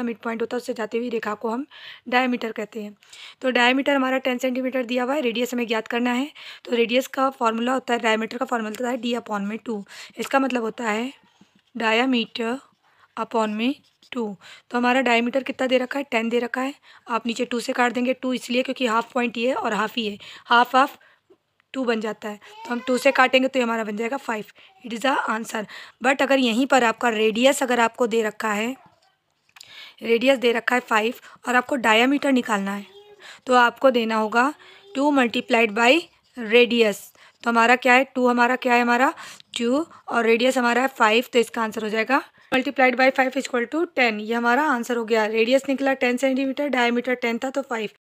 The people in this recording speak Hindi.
जितना मिड पॉइंट होता है उससे जाती हुई रेखा को हम डायमीटर कहते हैं तो डायमीटर हमारा टेन सेंटीमीटर दिया हुआ है रेडियस हमें ज्ञात करना है तो रेडियस का फॉर्मूला होता है डायमीटर का फॉर्मूला होता है डी अपॉन में टू इसका मतलब होता है डायामीटर अपॉन में टू तो हमारा डायमीटर कितना दे रखा है टेन दे रखा है आप नीचे टू से काट देंगे टू इसलिए क्योंकि हाफ पॉइंट ये है और हाफ ही है हाफ हाफ टू बन जाता है तो हम टू से काटेंगे तो ये हमारा बन जाएगा five it is the answer but अगर यहीं पर आपका रेडियस अगर आपको दे रखा है रेडियस दे रखा है फाइव और आपको डायामीटर निकालना है तो आपको देना होगा टू मल्टीप्लाइड बाई रेडियस तो हमारा क्या है टू हमारा क्या है हमारा टू और रेडियस हमारा है फाइव तो इसका आंसर हो जाएगा multiplied by five equal to ten ये हमारा आंसर हो गया रेडियस निकला टेन सेंटीमीटर डायमीटर टेन था तो फाइव